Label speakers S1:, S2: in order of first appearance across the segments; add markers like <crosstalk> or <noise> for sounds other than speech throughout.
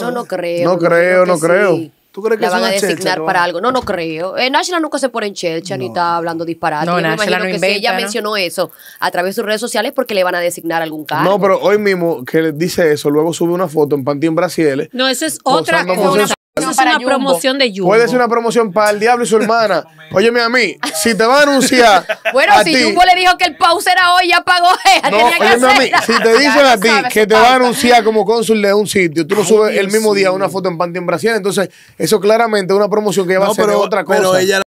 S1: No, no creo. No creo, no, creo.
S2: ¿Tú crees que la van a designar para algo? No, no creo. Eh, Nashla nunca se pone en chelcha ni está hablando disparate. No, Nashla ella mencionó eso a través de sus redes sociales porque le van a designar algún cargo. No,
S3: pero hoy mismo que dice eso, luego sube una foto en Pantín Brasiles. No,
S2: esa es otra cosa es una promoción de Jumbo. Puede ser
S3: una promoción para el diablo y su hermana. <laughs> Óyeme a mí, si te va a anunciar. <laughs> bueno, si le
S2: dijo que el pause era hoy, ya pagó <laughs> si te dicen a ti que te va
S3: a anunciar como cónsul de un sitio, tú lo subes el mismo día una foto en Panty en Brasil, entonces eso claramente es una promoción que va a ser otra cosa. Pero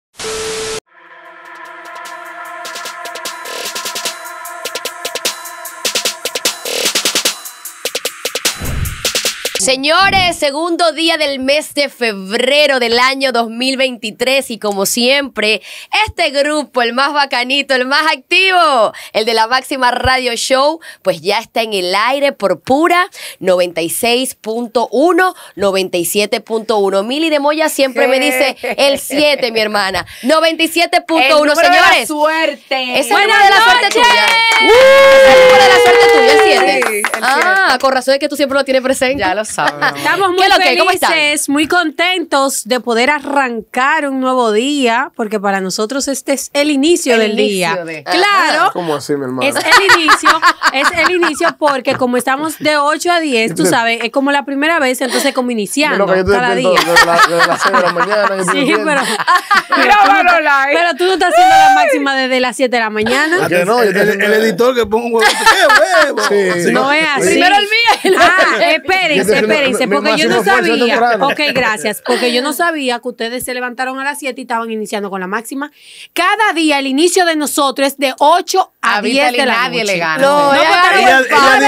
S2: Señores, segundo día del mes de febrero del año 2023 y como siempre, este grupo, el más bacanito, el más activo, el de la máxima radio show, pues ya está en el aire por pura 96.1, 97.1. Mili de Moya siempre me dice el 7, mi hermana. 97.1, señores. De
S4: suerte. Es de la suerte tuya.
S5: de la suerte
S2: tuya, 7. ah,
S5: con razón que tú siempre lo tienes presente. <laughs> Estamos muy felices, muy contentos de poder arrancar un nuevo día, porque para nosotros este es el inicio del día. Claro.
S3: ¿Cómo así, mi hermano? Es
S5: el inicio, es el inicio porque como estamos de 8 a 10, tú sabes, es como la primera vez, entonces como iniciando cada día. sí, <laughs> pero, tú, no estás haciendo la máxima desde las 7 de la mañana. Ah, que no, el, editor
S1: que pongo un no, es así. Primero el mío. Ah, espérense, espérense, porque yo no sabía. Ok,
S5: gracias. Porque yo no sabía que ustedes se levantaron a las 7 y estaban iniciando con la máxima. Cada día el inicio de nosotros es de 8 a, 10 de la nadie le gana. No, no ella, ella,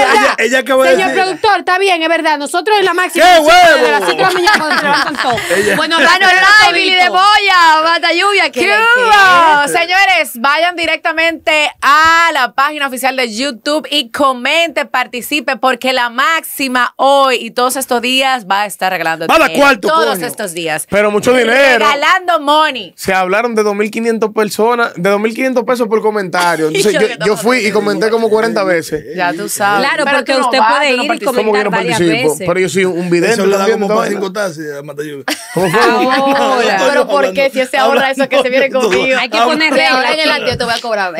S5: ella, ella, acabó Señor de decir. productor, está bien, es verdad. Nosotros en la máxima.
S2: ¡Qué huevo! las 7 de la mañana cuando se <laughs> Bueno, Dano Live, Billy de Boya,
S4: ¡Mata Lluvia. ¿Qué Señores, vayan directamente a la página oficial de YouTube y comente, participe, porque la máxima hoy todos estos días va a estar regalando Todos estos días.
S3: Pero mucho dinero. Regalando money. Se hablaron de 2.500 personas, de 2.500 pesos por comentario. <laughs> Entonces yo, fui y comenté como 40 veces. Ya tú
S1: sabes.
S5: Claro, pero porque usted puede ir y
S1: comentar varias veces. Pero yo
S3: soy un vidente. Eso le da como para cinco tazas Ahora. <laughs> Pero ¿por qué? Si ese ahorra
S1: eso que se viene <laughs> conmigo. Este Hay que poner reglas.
S3: en eh,
S2: el te voy a cobrar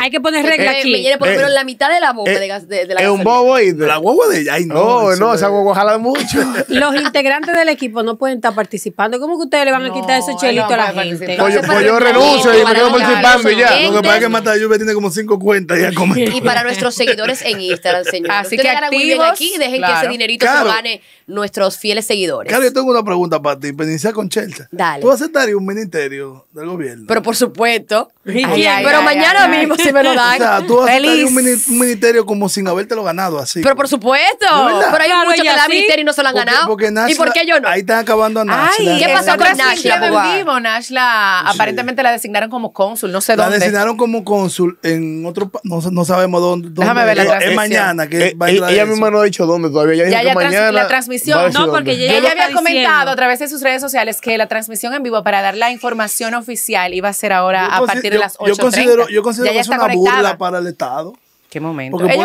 S2: Hay que poner reglas aquí. Eh,
S3: Me la
S5: mitad de la boca eh, de la Es un
S3: bobo y... La huevo de... Ay, no. No, esa ojalá mucho.
S5: <laughs> Los integrantes del equipo no pueden estar participando. ¿Cómo que ustedes le van a quitar ese chelito a la gente?
S1: pues yo pues renuncio y me quedo participando y ya. Lo que pasa es que Mata tiene como cinco cuentas y ya Y para nuestros
S2: seguidores en Instagram, señor. Así que activos, aquí y dejen que ese dinerito se gane nuestros fieles seguidores. Cari,
S1: tengo una pregunta para ti. iniciar con vas Dale. ¿Tú aceptarías un ministerio del gobierno?
S2: Pero por supuesto. Pero mañana mismo si me lo dan. O sea, tú aceptarías
S1: un ministerio como sin haberte lo ganado así. Pero por supuesto. Pero hay muchos la y no se lo han ganado. ¿Y por qué yo no? Ahí están acabando a Nash. Ay, ¿Qué pasó con Nash? En
S4: vivo, Nash aparentemente la designaron como cónsul, no sé dónde. La designaron
S1: como cónsul en otro, no, no
S3: sabemos dónde. Déjame ver la transmisión. Es mañana que eh, eh, Ella misma no ha dicho dónde todavía. ya ya, ya mañana la transmisión, no, porque ella, había
S4: comentado a través de sus redes sociales que la transmisión en vivo para dar la información oficial iba a ser ahora a partir de las 8.30. Yo considero, yo considero que es una burla
S1: para el Estado momento. es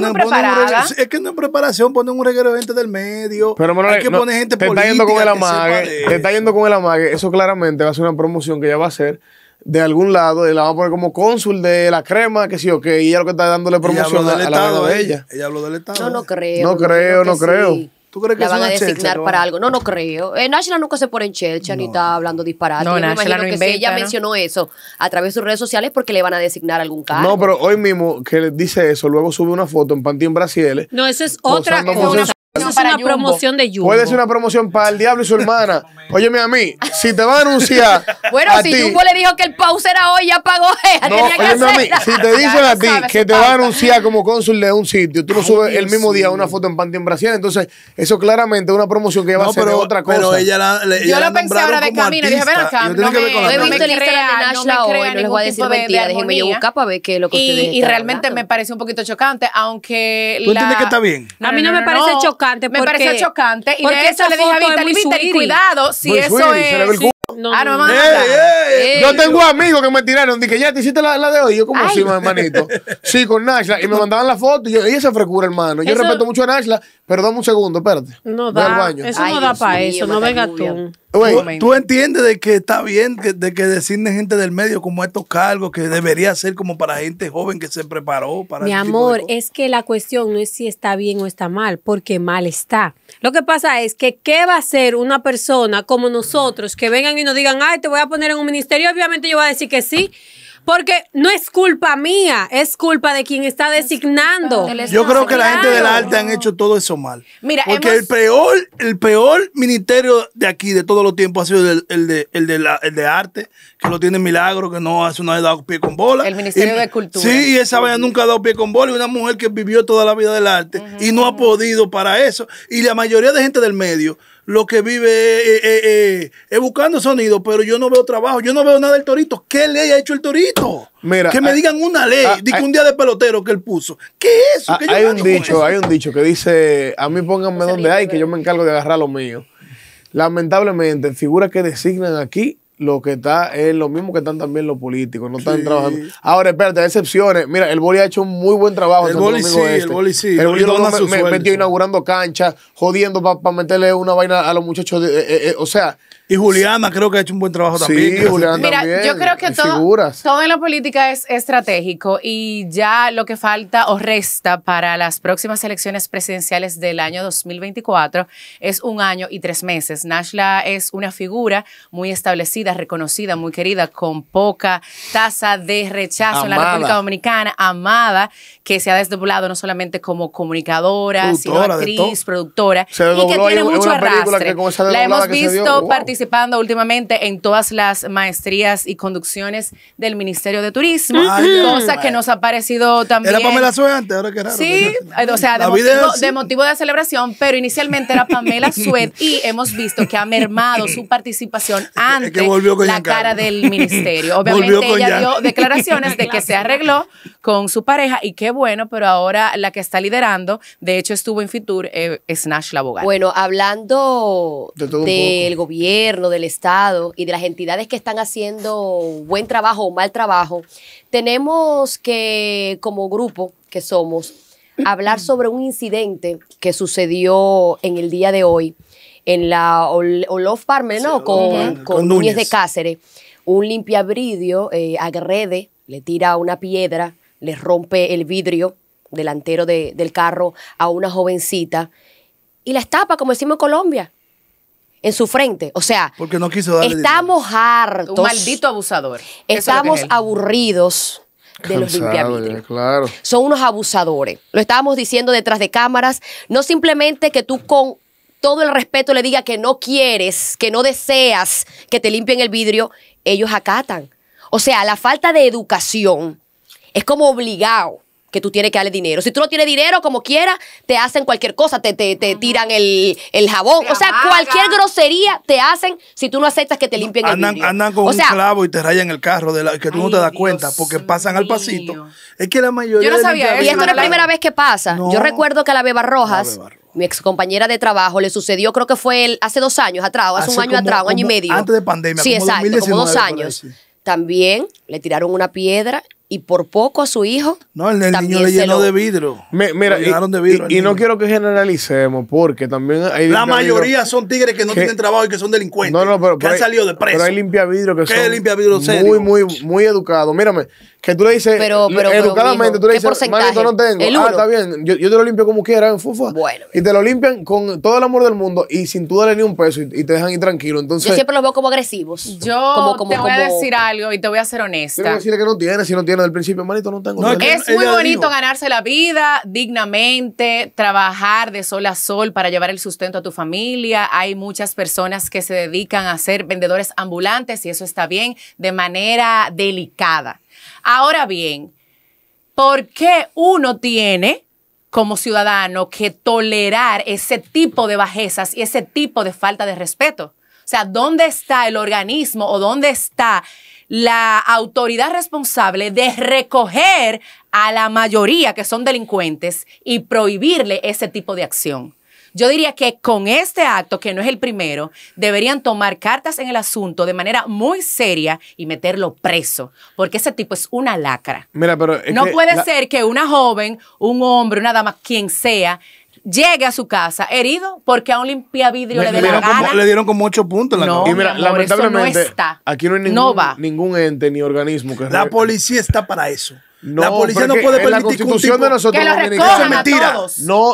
S1: que no es preparación, ponen un reguero de gente del medio. Pero hay que poner gente política, está yendo con el amague,
S3: está yendo con el amague. Eso claramente va a ser una promoción que ella va a hacer de algún lado, la va a poner como cónsul de la crema, que sí o que ella lo que está dándole promoción del de ella.
S1: Ella habló del Estado.
S3: No, no creo. No creo, no creo.
S2: ¿Tú crees que la van a designar para algo? No, no creo. Eh, nunca se pone en chelcha ni está hablando disparate. No, me no inventa, ella mencionó eso a través de sus redes sociales porque le van a designar algún cargo. No,
S3: pero hoy mismo que dice eso, luego sube una foto en Pantín Brasile.
S5: No, esa es otra cosa es una promoción de Jumbo. Puede ser
S3: una promoción para el diablo y su hermana. Óyeme a mí, si te va a anunciar. bueno, si ti, le
S2: dijo que el pause era hoy, ya pagó <laughs> No, si te dicen a ti que te
S3: va a anunciar como cónsul de un sitio, tú lo subes el mismo día día una foto en en Brasil, entonces eso claramente es una promoción que va a ser otra cosa. Pero ella la, Yo lo pensé ahora de camino, dije, ven acá, no me, he visto el Instagram de me
S4: Creo. no me voy a decir mentira, déjenme yo buscar para ver qué es lo que ustedes Y realmente me parece un poquito chocante, aunque ¿Tú entiendes que está bien? A mí no me parece chocante me pareció chocante. Y de eso le dije a Vitali, Vitali, cuidado, si eso es... No, ah, no, no, no Yo
S3: tengo amigos que me tiraron. Dije, ya te hiciste la, de hoy. yo, como así, hermanito. <laughs> sí, con Nashla. Y me mandaban la foto. Y yo, ella se frecura, hermano. Yo respeto mucho a Nashla, pero dame un segundo, espérate.
S5: No da. baño.
S1: Eso no da para eso. No vengas tú tú
S3: entiendes de que está bien de que
S1: designen gente del medio como estos cargos que debería ser como para gente joven que se preparó para Mi amor,
S5: es que la cuestión no es si está bien o está mal, porque mal está. Lo que pasa es que qué va a hacer una persona como nosotros que vengan y nos digan, "Ay, te voy a poner en un ministerio", obviamente yo voy a decir que sí. Porque no es culpa mía, es culpa de quien está designando. Yo creo que la gente del arte
S1: han hecho todo eso mal.
S5: Mira, Porque el,
S1: peor, el peor ministerio de aquí, de todos los tiempos, ha sido el de, el de, el de arte que lo tiene milagro, que no hace una vez dado pie con bola. El Ministerio de Cultura. Sí, esa vez nunca ha dado pie con bola. Y una mujer que vivió toda la vida del arte y no ha podido para eso. Y la mayoría de gente del medio lo que vive eh, eh, eh, es, buscando sonido, pero yo no veo trabajo, yo no veo nada del Torito. ¿Qué ley ha hecho el Torito? Mira, que me ah, digan una ley, ah, dice ah, un día de
S3: pelotero que él puso. ¿Qué es eso? hay un dicho, hay un dicho que dice, a mí pónganme donde hay, que yo me encargo de agarrar lo mío. Lamentablemente, figuras que designan aquí lo que está es lo mismo que están también los políticos, no están trabajando. Ahora, espérate, excepciones. Mira, el Boli ha hecho un muy buen trabajo. El este. Boli sí, el Boli sí. El Boli, me, metió inaugurando canchas, jodiendo para meterle una vaina a los muchachos. Eh, eh, eh, o sea. Y Juliana creo que ha hecho un buen trabajo también. Mira, yo creo que todo,
S4: todo en la política es estratégico y ya lo que falta o resta para las próximas elecciones presidenciales del año 2024 es un año y tres meses. Nashla es una figura muy establecida reconocida, muy querida, con poca tasa de rechazo en la República Dominicana, amada, que se ha desdoblado no solamente como comunicadora, sino actriz, productora, y que tiene mucho arrastre. La hemos visto participando últimamente en todas las maestrías y conducciones del Ministerio de Turismo, cosa que nos ha parecido también... Era Pamela antes ahora que era. Sí, o sea, de motivo, de celebración, pero inicialmente era Pamela Suet y hemos visto que ha mermado su participación <laughs> antes la cara del <laughs> ministerio. Obviamente ella dio declaraciones de que se arregló con su pareja y qué bueno, pero ahora la que está liderando, de hecho estuvo en Fitur, eh, es Nash la abogada. Bueno,
S2: hablando
S3: del
S2: gobierno, del Estado y de las entidades que están haciendo buen trabajo o mal trabajo, tenemos que, como grupo que somos, hablar sobre un incidente que sucedió en el día de hoy en la Olof ¿no? con, con, Núñez de Cáceres. Un limpiabridio eh, agrede, le tira una piedra, le rompe el vidrio delantero del carro a una jovencita y la estapa, como decimos en Colombia, en su frente. O sea, Porque no quiso darle estamos hartos. maldito abusador. Estamos aburridos de los limpiabridios. Claro. Son unos abusadores. Lo estábamos diciendo detrás de cámaras. No simplemente que tú con todo el respeto le diga que no quieres, que no deseas que te limpien el vidrio, ellos acatan. O sea, la falta de educación es como obligado que tú tienes que darle dinero. Si tú no tienes dinero, como quiera, te hacen cualquier cosa, te, te, tiran el, jabón. o sea, cualquier grosería te hacen si tú no aceptas que te limpien el vidrio. Andan con un clavo
S1: y te rayan el carro, de que tú no te das cuenta, porque pasan al pasito. Es que la mayoría... Yo no sabía Y esto no es la
S2: primera vez que pasa. Yo recuerdo que a La Beba Rojas mi ex compañera de trabajo, le sucedió, creo que fue hace dos años atrás, hace, un año atrás, un año y medio. Antes de pandemia. exacto, dos años. También le tiraron una piedra y por poco a su hijo. No,
S1: el, niño le llenó de vidrio. Me, mira, de vidrio. Y, y no quiero
S3: que generalicemos, porque también hay. La mayoría
S1: son tigres que no tienen trabajo y que son delincuentes. No, no, pero. Que han salido de preso. Pero hay
S3: limpia vidrio que son. limpia vidrio serio? Muy, muy, muy educado Mírame, que tú le dices. educadamente, tú le dices, ¿qué yo no ah, está bien, yo, yo, te lo limpio como quiera, en fufa. Bueno. Y te lo limpian con todo el amor del mundo y sin tú darle ni un peso y, te dejan ir tranquilo. Entonces, yo siempre
S4: los veo como agresivos. Yo como, como, te voy a decir algo y te voy a ser honesta. voy decirle
S3: que no tiene, si no del principio, manito, no tengo Es muy bonito
S4: ganarse la vida dignamente, trabajar de sol a sol para llevar el sustento a tu familia. Hay muchas personas que se dedican a ser vendedores ambulantes y eso está bien, de manera delicada. Ahora bien, ¿por qué uno tiene como ciudadano que tolerar ese tipo de bajezas y ese tipo de falta de respeto? O sea, ¿dónde está el organismo o dónde está la autoridad responsable de recoger a la mayoría que son delincuentes y prohibirle ese tipo de acción. Yo diría que con este acto, que no es el primero, deberían tomar cartas en el asunto de manera muy seria y meterlo preso, porque ese tipo es una lacra.
S3: Mira, pero no puede ser
S4: que una joven, un hombre, una dama, quien sea, llegue a su casa herido porque a un vidrio le, le, dieron
S3: la como, le dieron ocho puntos. la y mira, lamentablemente, no está. aquí no hay ningún, ningún ente ni organismo que... La policía está para eso. la policía no puede permitir la constitución de nosotros que los eso es mentira.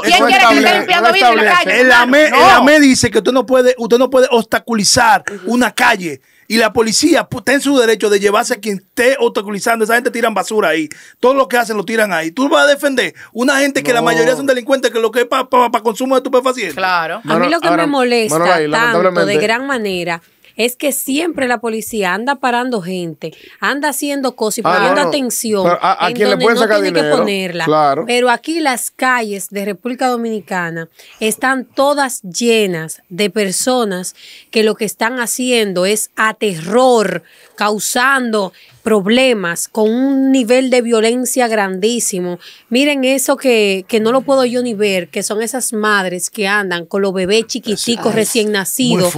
S3: ¿Quién quiere que esté limpiando vidrio en la calle? El AME, dice
S1: que usted no puede, usted no puede obstaculizar una calle y la policía está pues, en su derecho de llevarse a quien esté obstaculizando. Esa gente tiran basura ahí. Todo lo que hacen lo tiran ahí. Tú vas a defender una gente que la mayoría son delincuentes, que lo que es para consumo de estupefacientes. Claro. a mí lo que me
S5: molesta tanto, de gran manera, es que siempre la policía anda parando gente, anda haciendo cosas y ah, poniendo atención. a, en donde no tiene que ponerla. Pero aquí las calles de República Dominicana están todas llenas de personas que lo que están haciendo es aterror, causando problemas, con un nivel de violencia grandísimo. Miren eso que, que, no lo puedo yo ni ver, que son esas madres que andan con los bebés chiquiticos recién nacidos.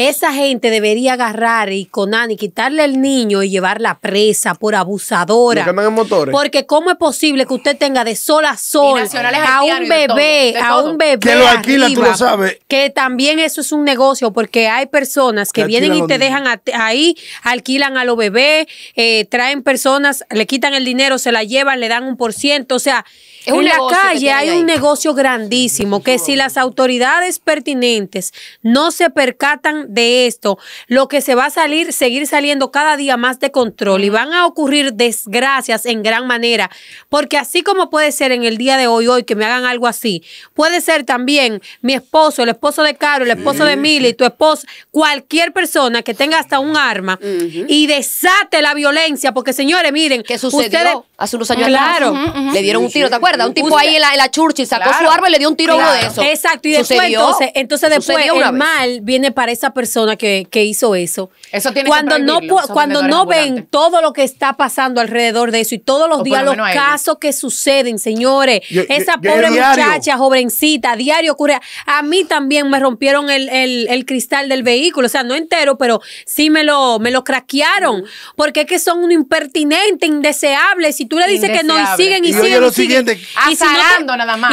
S5: Esa gente debería agarrar y con y quitarle el niño y llevarla presa por abusadora. Porque cómo es posible que usted tenga de sola a sol a un bebé, a un bebé que lo alquila, tú lo sabes. Que también eso es un negocio porque hay personas que, vienen y te dejan ahí, alquilan a los bebés, eh, traen personas, le quitan el dinero, se la llevan, le dan un por ciento, o sea, en la calle hay un negocio grandísimo que si las autoridades pertinentes no se percatan de esto, lo que se va a salir, seguir saliendo cada día más de control y van a ocurrir desgracias en gran manera, porque así como puede ser en el día de hoy, hoy que me hagan algo así, puede ser también mi esposo, el esposo de Caro, el esposo de de Mili, tu esposo, cualquier persona que tenga hasta un arma y desate la violencia, porque señores, miren, que sucedió hace unos años claro, le dieron un tiro, ¿te acuerdas? Un tipo ahí en la,
S2: churcha y sacó su arma y le dio un tiro uno de esos. Exacto. Y después, entonces, después el
S5: mal viene para esa persona que, hizo eso. Eso tiene cuando no Cuando no ven todo lo que está pasando alrededor de eso y todos los días los casos que suceden, señores. esa pobre muchacha, jovencita, diario ocurre. A mí también me rompieron el, cristal del vehículo. O sea, no entero, pero sí me lo, me lo craquearon. Mm. Porque es que son un impertinente, indeseable. Si tú le dices que no y siguen y, siguen. Ah, y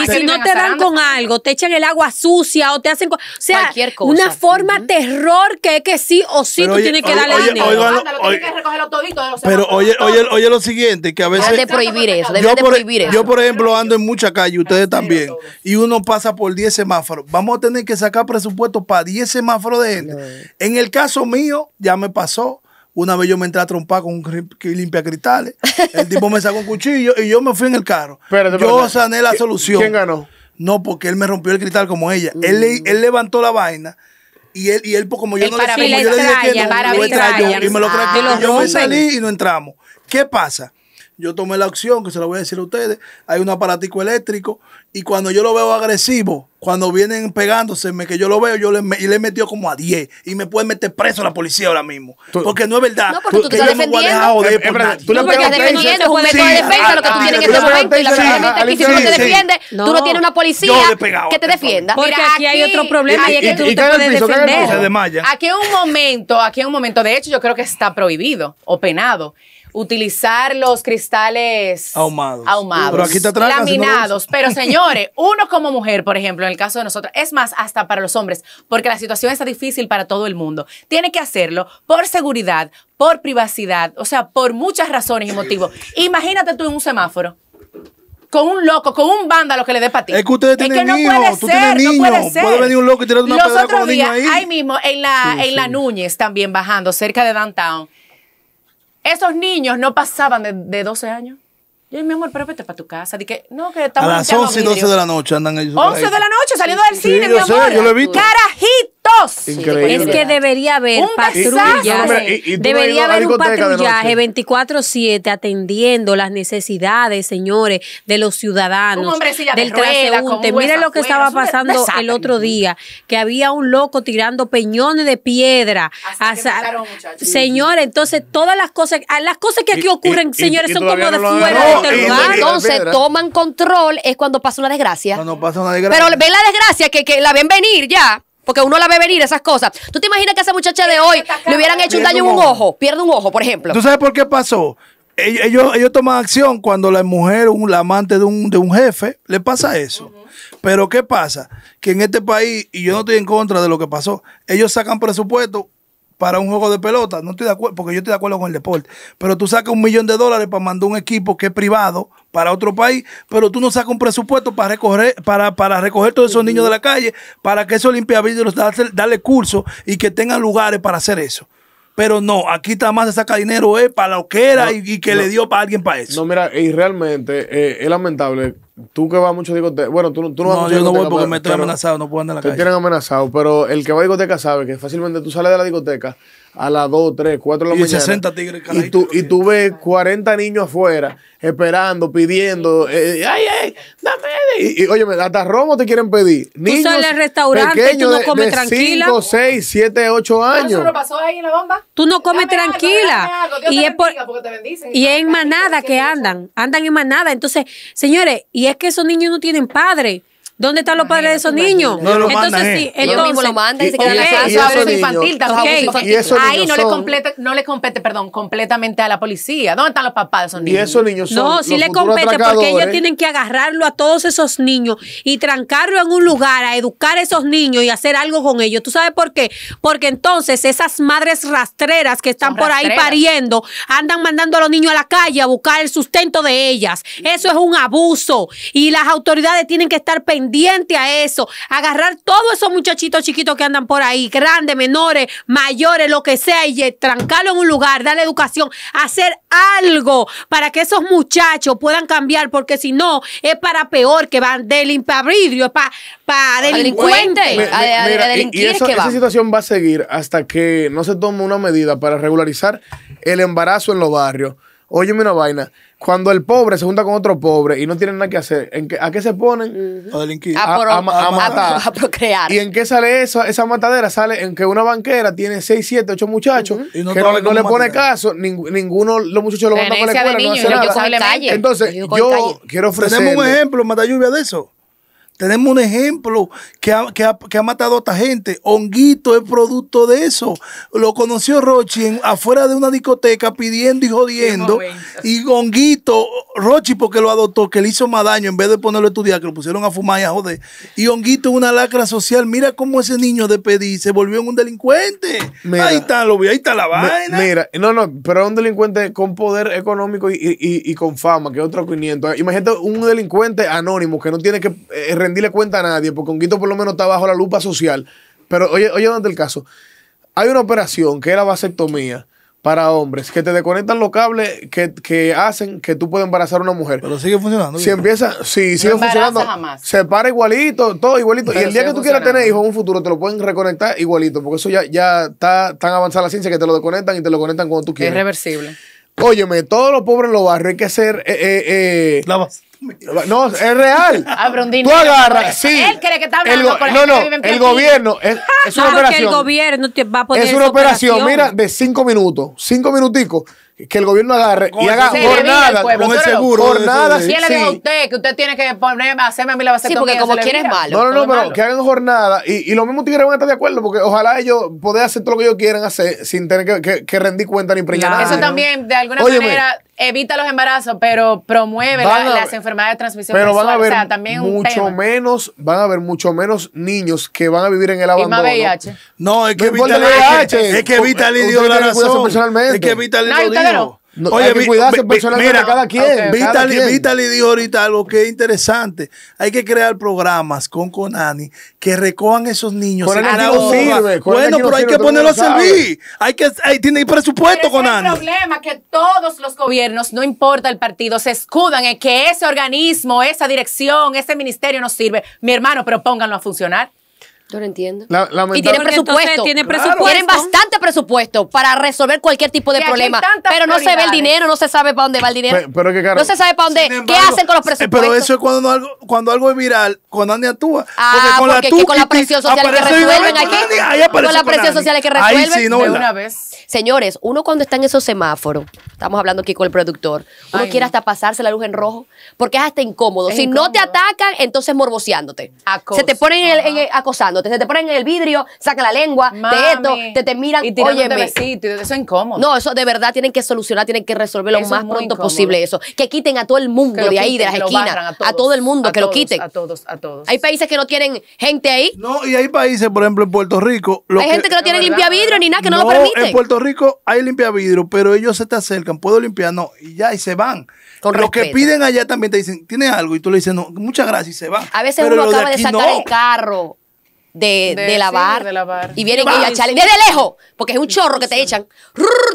S5: si no te, dan con algo, te echan el agua sucia o te hacen. O sea, una forma terror que es que sí o sí pero tú oye, tienes que oye, darle dinero.
S4: que recogerlo todito
S1: Pero oye, oye, oye lo siguiente, que a veces. Deben de prohibir eso, de prohibir eso. Yo, por ejemplo, ando en mucha calle, ustedes también, y uno pasa por 10 semáforos. Vamos a tener que sacar presupuesto para 10 semáforos de gente. En el caso mío, ya me pasó una vez yo me entré a trompar con un limpia cristales. El tipo me sacó un cuchillo y yo me fui en el carro. yo sané la solución. ¿Quién ganó? No, porque él me rompió el cristal como ella. Él, mm. levantó la vaina. Y él, pues, como yo no le, yo le dije que y me lo Yo me salí y no entramos. ¿Qué pasa? Yo tomé la opción, que se la voy a decir a ustedes. Hay un aparatico eléctrico y cuando yo lo veo agresivo, cuando vienen pegándose, que yo lo veo, yo le, y le metido como a 10 y me pueden meter preso la policía ahora mismo. porque no es verdad. No, porque tú, te estás defendiendo. de Tú le estás defendiendo, es un método de defensa lo que tú tienes en este momento. Y que si tú no
S2: te defiendes, tú no tienes una policía que te
S4: defienda. Porque aquí hay otro problema y es que tú puedes defender. Aquí hay un momento, aquí en un momento, de hecho, yo creo que está prohibido o penado utilizar los cristales ahumados, pero laminados. pero señores, <laughs> uno como mujer, por ejemplo, en el caso de nosotros, es más hasta para los hombres, porque la situación está difícil para todo el mundo. Tiene que hacerlo por seguridad, por privacidad, o sea, por muchas razones y motivos. Imagínate tú en un semáforo con un loco, con un vándalo que le dé para ti. Es que ustedes tienen es que no tú puede, venir un loco y tirar una ahí. mismo, en la, en la Núñez, también bajando, cerca de Downtown, esos niños no pasaban de, 12 años. Yo, mi amor, pero vete para tu casa. Di no, que estamos
S1: A las 11 y 12 de la noche andan ellos. 11 de la noche saliendo del cine, mi amor.
S4: Carajito
S5: es que debería haber patrullaje. debería haber un patrullaje 24-7 atendiendo las necesidades, señores, de los ciudadanos, del transeúnte. Miren lo que estaba pasando el otro día, que había un loco tirando peñones de piedra. señores, entonces todas las cosas, ah, las cosas que aquí ocurren, señores, son como de fuera de este lugar. Entonces toman control,
S2: es cuando pasa una desgracia. Pero ven la desgracia, que, que la ven venir ya. Porque uno la ve venir esas cosas. ¿Tú te imaginas que a esa muchacha de hoy le hubieran hecho un daño en un ojo? Pierde un ojo, por ejemplo.
S1: ¿Tú sabes por qué pasó? Ellos, ellos, toman acción cuando la mujer, un, la amante de un, de un jefe, le pasa eso. Pero ¿qué pasa? Que en este país, y yo no estoy en contra de lo que pasó, ellos sacan presupuesto para un juego de pelota. No estoy de acuerdo, porque yo estoy de acuerdo con el deporte. Pero tú sacas un millón de dólares para mandar un equipo que es privado para otro país, pero tú no sacas un presupuesto para recoger, para, para recoger todos esos niños de la calle, para que esos limpiavidrios darle, darle curso y que tengan lugares para hacer eso. Pero no, aquí está más se saca dinero eh,
S3: para lo que era y, que le dio para alguien para eso. No, mira, y realmente eh, es lamentable. Tú que vas mucho a discoteca, bueno, tú, tú no, no vas No, yo no voy porque me estoy amenazado, no puedo andar en la casa. calle. Te tienen amenazado, pero el que va a discoteca sabe que fácilmente tú sales de la discoteca a las 2, 3, 4 de la y mañana. 60 tigres y tú, y tú ves 40 niños afuera esperando, pidiendo. Eh, ay! ¡Dame! Y, y oye, hasta romo te quieren pedir. Niños tú sales restaurante, pequeños, tú no comes de, tranquila. 5, 6, 7, 8 años. ¿Eso lo
S4: pasó ahí en la bomba?
S5: Tú no comes tranquila. Algo, algo. y es por, y es en manada que andan. Andan en manada. Entonces, señores, y es que esos niños no tienen padre. ¿Dónde están los padres de esos niños? No entonces, sí, eh. ellos lo mandan y se infantil Ahí no,
S4: le compete, perdón, completamente a la policía. ¿Dónde están los papás de esos niños? Y esos niños son No, sí le compete porque ellos tienen que agarrarlo a
S5: todos esos niños y trancarlo en un lugar a educar a esos niños y hacer algo con ellos. ¿Tú sabes por qué? Porque entonces esas madres rastreras que están por ahí pariendo andan mandando a los niños a la calle a buscar el sustento de ellas. Eso es un abuso y las autoridades tienen que estar pendientes Diente a eso, agarrar todos esos muchachitos chiquitos que andan por ahí, grandes, menores, mayores, lo que sea, y eh, trancarlo en un lugar, darle educación, hacer algo para que esos muchachos puedan cambiar, porque si no, es para peor que van de es para, pa delincuentes. y esa
S3: situación va a seguir hasta que no se tome una medida para regularizar el embarazo en los barrios. Óyeme una vaina. Cuando el pobre se junta con otro pobre y no tienen nada que hacer, ¿a qué se ponen? A delinquir. A, matar. A,
S2: procrear.
S3: ¿Y en qué sale eso? Esa matadera sale en que una banquera tiene 6, 7, 8 muchachos que no, le pone caso. ninguno los muchachos lo mandan para la escuela. no hace nada. Entonces, yo, quiero ofrecer. Tenemos un ejemplo,
S1: lluvia de eso. Tenemos un ejemplo que ha, matado a esta gente. Honguito es producto de eso. Lo conoció Rochi afuera de una discoteca pidiendo y jodiendo. Y Honguito, Rochi porque lo adoptó, que le hizo más daño en vez de ponerlo a estudiar, que lo pusieron a fumar y a joder. Y Honguito es una lacra social. Mira cómo ese niño de Pedí
S3: se volvió en un delincuente. ahí está, lo vi, ahí está la vaina. Mira, no, no, pero un delincuente con poder económico y, con fama, que es otro 500. Imagínate un delincuente anónimo que no tiene que eh, Dile cuenta a nadie, porque Conquito por lo menos está bajo la lupa social. Pero oye, oye, está el caso. Hay una operación que es la vasectomía para hombres que te desconectan los cables que, hacen que tú puedas embarazar a una mujer. Pero sigue funcionando. Si empieza, si sigue funcionando, jamás. se para igualito, todo igualito. y el día que tú quieras tener hijos en un futuro, te lo pueden reconectar igualito, porque eso ya, ya está tan avanzada la ciencia que te lo desconectan y te lo conectan cuando tú quieras Es reversible. Óyeme, todos los pobres en los barrios hay que hacer. Eh, eh, eh, <laughs> No, es real. Abre un dinero. Tú agarras, sí. Él cree que está hablando el con No, no, el aquí. gobierno es, <laughs> es una claro ah, operación. Que el
S4: gobierno te va a
S5: poder. es una operación, operación, mira,
S3: de cinco minutos, cinco minuticos que el gobierno agarre y haga jornadas con el seguro. Jornadas. Si le dijo a
S4: usted que usted tiene que ponerme, hacerme a mí la vida? Sí, porque como quieres malo. No, no, no, pero
S3: que hagan jornadas y, y los mismos tigres van a estar de acuerdo porque ojalá ellos puedan hacer todo lo que ellos quieran hacer sin tener que, que, rendir cuenta ni preñar nada Eso
S4: también, de alguna manera, evita los embarazos, pero promueve las enfermedades de transmisión pero sexual. Van a haber o sea, también mucho
S3: menos, van a haber mucho menos niños que van a vivir en el abandono. No, es que evita el VIH. E es que evita el idioma. Es que evita el personalmente. que evita Oye, hay que personalmente cada quien. Vitali,
S1: dijo ahorita algo que es interesante. Hay que crear programas con Conani que recojan esos niños. bueno, pero hay que ponerlos en servir. Hay que, hay, tiene presupuesto, Conani. El
S4: problema que todos los gobiernos, no importa el partido, se escudan en que ese organismo, esa dirección, ese ministerio no sirve. Mi hermano, pero pónganlo a funcionar.
S2: Yo lo entiendo. y tiene presupuesto. presupuesto. Tienen bastante presupuesto para resolver cualquier tipo de problema. Pero no se ve el dinero, no se sabe para dónde va el dinero. no se sabe para dónde. ¿Qué hacen con los eh, presupuestos? Pero eso
S1: es cuando, algo, cuando algo es viral, cuando Andy actúa. Ah, porque, con, la con, la presión social que resuelven aquí. con la presión social que resuelven. de una
S2: vez. Señores, uno cuando está en esos semáforos Estamos hablando aquí con el productor. Uno quiere hasta pasarse la luz en rojo porque es hasta incómodo. si no te atacan, entonces morboseándote. Se te ponen acosándote, se te ponen en el vidrio, saca la lengua, te esto, te, te miran. Y óyeme. besito,
S4: y eso es incómodo. No,
S2: eso de verdad tienen que solucionar, tienen que resolver lo más pronto posible eso. Que quiten a todo el mundo de ahí, de las esquinas. A, todo el mundo, que lo quiten. A todos, a todos. Hay países que no tienen gente ahí. No,
S1: y hay países, por ejemplo, en Puerto Rico. Lo hay gente que no tiene limpia vidrio ni nada, que no, lo permiten. En Puerto Rico hay limpia vidrio, pero ellos se te acercan puedo limpiar, no, y ya, y se van. Con que piden allá también te dicen, ¿tienes algo? Y tú le dices, no, muchas gracias, y se van. A veces uno acaba de, sacar el
S2: carro de, de, de, lavar, Y vienen ellos a echarle. Desde lejos, porque es un chorro que te echan.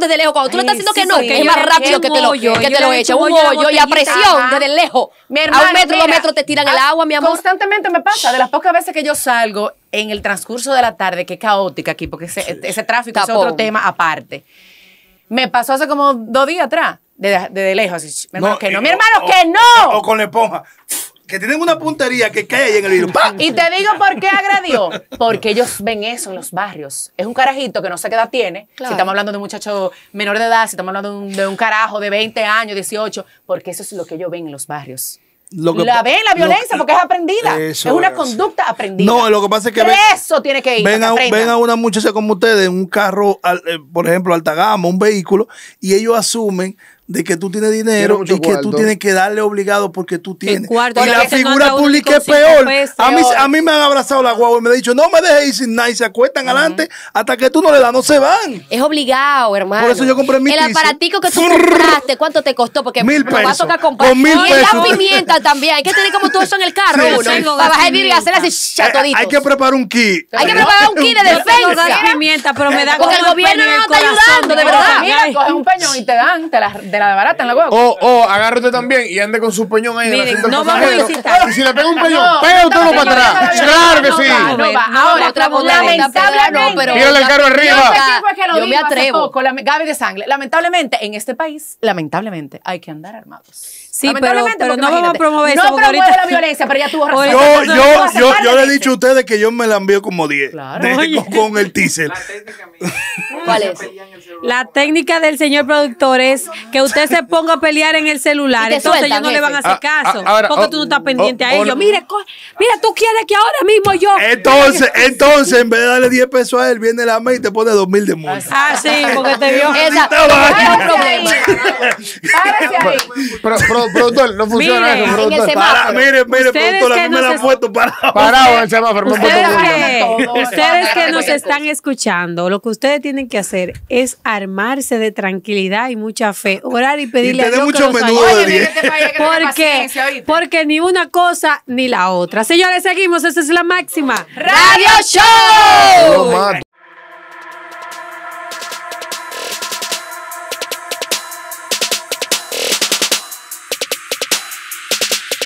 S2: desde lejos, cuando tú le estás diciendo que no, que es más rápido que te lo, que te lo echan. Un hoyo y a presión, desde lejos.
S4: Mi hermano, a un metro, dos metros te tiran el agua, mi amor. Constantemente me pasa. De las pocas veces que yo salgo en el transcurso de la tarde, que es caótica aquí, porque ese, tráfico es otro tema aparte. Me pasó hace como dos días atrás, desde de, lejos. Así, mi hermano, que no, mi hermano, que no.
S1: O, con la esponja. Que tienen una puntería que cae ahí en el vidrio.
S4: ¡Pam! <laughs> Y te digo por qué agredió. Porque ellos ven eso en los barrios. Es un carajito que no sé qué edad tiene. Si estamos hablando de un muchacho menor de edad, si estamos hablando de un, de un carajo de 20 años, 18. Porque eso es lo que ellos ven en los barrios la ven la violencia porque es aprendida. es una conducta aprendida. No, lo que pasa es que. eso tiene que ir. Ven a,
S1: una muchacha como ustedes, en un carro, eh, por ejemplo, alta gama, un vehículo, y ellos asumen de que tú tienes dinero y que tú tienes que darle obligado porque tú tienes. y la figura pública es peor. a mí, a mí me han abrazado la guagua y me han dicho, no me dejes ir sin nada y se acuestan adelante hasta que tú no le das, no se van. Es obligado, hermano. Por eso yo compré mi El aparatico
S2: que tú compraste, ¿cuánto te costó? Porque mil pesos. Vas a tocar Con mil y la pimienta también. Hay que tener como todo eso en
S4: el carro. uno, para bajar y hacer
S1: así eh, Hay que preparar un kit. Hay que preparar un kit de defensa.
S3: pimienta, pero me da Porque el gobierno no está ayudando, de verdad. Mira, coge un
S4: peñón y te dan, te las la la barata en la guagua. O, oh, agárrate también
S3: y ande con su peñón ahí Miren, en no vamos a visitar. Y si le pega un peñón, pega usted para atrás. claro que sí. Ahora, otra lamentablemente.
S4: Mírale el carro arriba. Yo me atrevo. Gaby de Sangre. Lamentablemente, en este país, lamentablemente, hay que andar armados. Sí, pero, no vamos a promover eso. No promueve la violencia, pero ya tuvo <laughs>
S5: razón.
S1: Yo, le he dicho a ustedes que yo me la envío como 10. Claro. Con el teaser. <laughs> ¿Cuál
S5: La técnica del señor productor es que usted se ponga a pelear en el celular. Entonces ellos no le van a hacer ah, ah, caso. porque oh, tú no estás pendiente oh, a ellos. Oh, mire, mira, tú quieres que ahora mismo yo. Entonces,
S1: entonces, en vez de darle 10 pesos a él, viene la mesa y te pone 2000 mil de multa.
S5: Ah, sí, porque te vio.
S2: Exacto.
S3: Pero, productor, no funciona eso, mire, mire, productor, a mí me la han puesto parado. Parado en el semáforo. Ustedes
S5: que nos están escuchando, lo que ustedes tienen que hacer es armarse de tranquilidad y mucha fe, orar y pedirle a Dios mucho que porque, porque ni una cosa ni la otra. Señores, seguimos. Esa es la máxima. Radio Show.